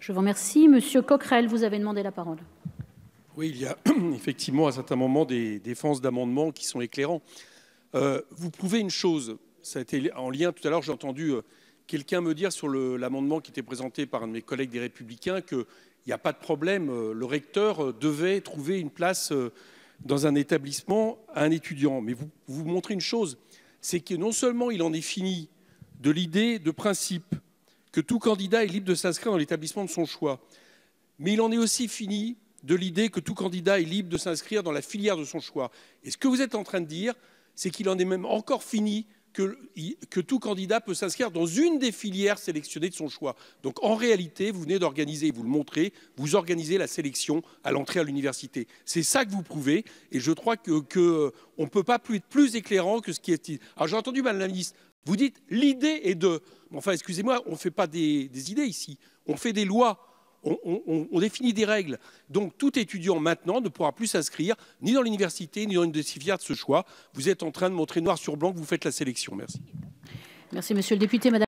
Je vous remercie. Monsieur Coquerel, vous avez demandé la parole. Oui, il y a effectivement à certains moments des défenses d'amendements qui sont éclairants. Euh, vous prouvez une chose, ça a été en lien tout à l'heure, j'ai entendu euh, quelqu'un me dire sur l'amendement qui était présenté par un de mes collègues des Républicains qu'il n'y a pas de problème, euh, le recteur devait trouver une place dans un établissement à un étudiant. Mais vous, vous montrez une chose, c'est que non seulement il en est fini de l'idée de principe que tout candidat est libre de s'inscrire dans l'établissement de son choix. Mais il en est aussi fini de l'idée que tout candidat est libre de s'inscrire dans la filière de son choix. Et ce que vous êtes en train de dire, c'est qu'il en est même encore fini que, tout candidat peut s'inscrire dans une des filières sélectionnées de son choix. Donc en réalité, vous venez d'organiser, vous le montrez, vous organisez la sélection à l'entrée à l'université. C'est ça que vous prouvez, et je crois qu'on euh, ne peut pas être plus éclairant que ce qui est. Alors j'ai entendu Madame la Ministre vous dites, l'idée est de... Enfin, excusez-moi, on ne fait pas des, idées ici, on fait des lois, on, définit des règles. Donc tout étudiant maintenant ne pourra plus s'inscrire ni dans l'université, ni dans une des filières de ce choix. Vous êtes en train de montrer noir sur blanc que vous faites la sélection. Merci. Merci, monsieur le député. Madame